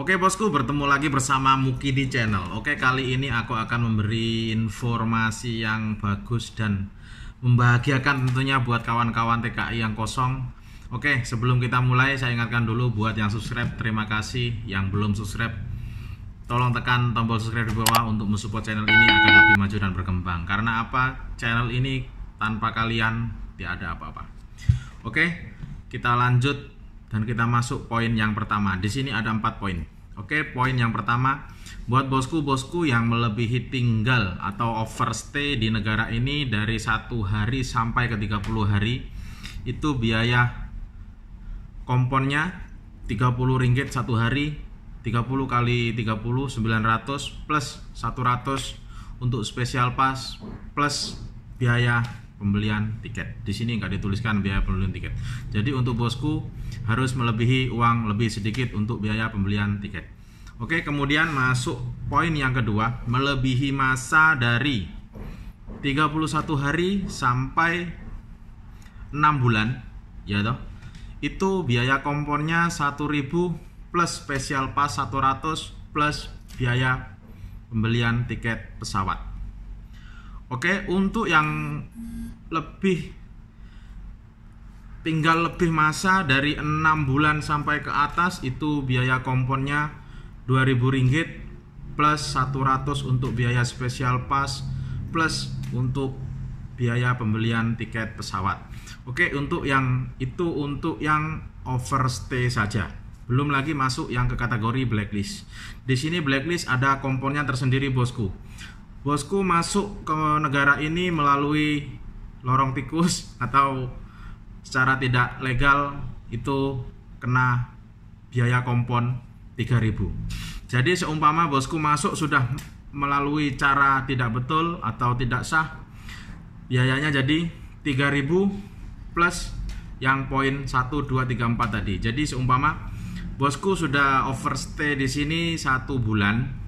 Oke bosku, bertemu lagi bersama Muki di channel. Oke, kali ini aku akan memberi informasi yang bagus dan membahagiakan tentunya buat kawan-kawan TKI yang kosong. Oke, sebelum kita mulai saya ingatkan dulu buat yang subscribe, terima kasih. Yang belum subscribe, tolong tekan tombol subscribe di bawah untuk mensupport channel ini agar lebih maju dan berkembang. Karena apa? Channel ini tanpa kalian tidak ada apa-apa. Oke, kita lanjut dan kita masuk poin yang pertama. Di sini ada empat poin. Oke, poin yang pertama buat bosku-bosku yang melebihi tinggal atau overstay di negara ini dari satu hari sampai ke 30 hari itu biaya komponnya 30 ringgit satu hari 30 kali 30 900 plus 100 untuk spesial pas plus biaya pembelian tiket. Di sini nggak dituliskan biaya pembelian tiket. Jadi untuk bosku harus melebihi uang lebih sedikit untuk biaya pembelian tiket. Oke, kemudian masuk poin yang kedua, melebihi masa dari 31 hari sampai 6 bulan, ya toh. Itu biaya kompornya 1000 plus spesial pas 100 plus biaya pembelian tiket pesawat. Oke, untuk yang lebih tinggal lebih masa dari 6 bulan sampai ke atas itu biaya komponnya 2000 ringgit plus 100 untuk biaya spesial pas plus untuk biaya pembelian tiket pesawat. Oke, untuk yang itu untuk yang overstay saja. Belum lagi masuk yang ke kategori blacklist. Di sini blacklist ada komponnya tersendiri, Bosku bosku masuk ke negara ini melalui lorong tikus atau secara tidak legal itu kena biaya kompon 3000 jadi seumpama bosku masuk sudah melalui cara tidak betul atau tidak sah biayanya jadi 3000 plus yang poin 1 2 3 4 tadi jadi seumpama bosku sudah overstay di sini satu bulan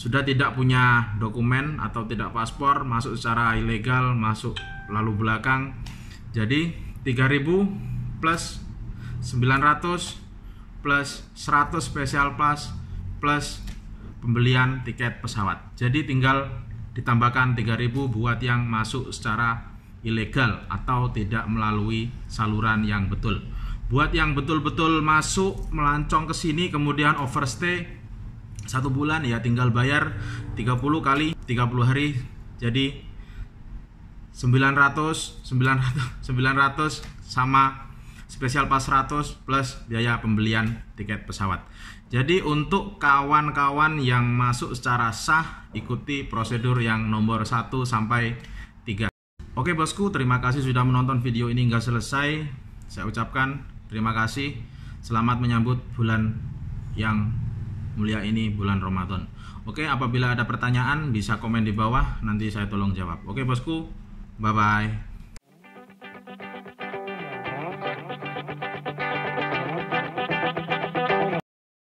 sudah tidak punya dokumen atau tidak paspor masuk secara ilegal masuk lalu belakang jadi 3000 plus 900 plus 100 spesial plus plus pembelian tiket pesawat jadi tinggal ditambahkan 3000 buat yang masuk secara ilegal atau tidak melalui saluran yang betul buat yang betul-betul masuk melancong ke sini kemudian overstay satu bulan ya tinggal bayar 30 kali 30 hari jadi 900 900 900 sama spesial pas 100 plus biaya pembelian tiket pesawat. Jadi untuk kawan-kawan yang masuk secara sah ikuti prosedur yang nomor 1 sampai 3. Oke bosku, terima kasih sudah menonton video ini hingga selesai. Saya ucapkan terima kasih. Selamat menyambut bulan yang mulia ini bulan Ramadan. Oke, apabila ada pertanyaan bisa komen di bawah, nanti saya tolong jawab. Oke, bosku. Bye-bye.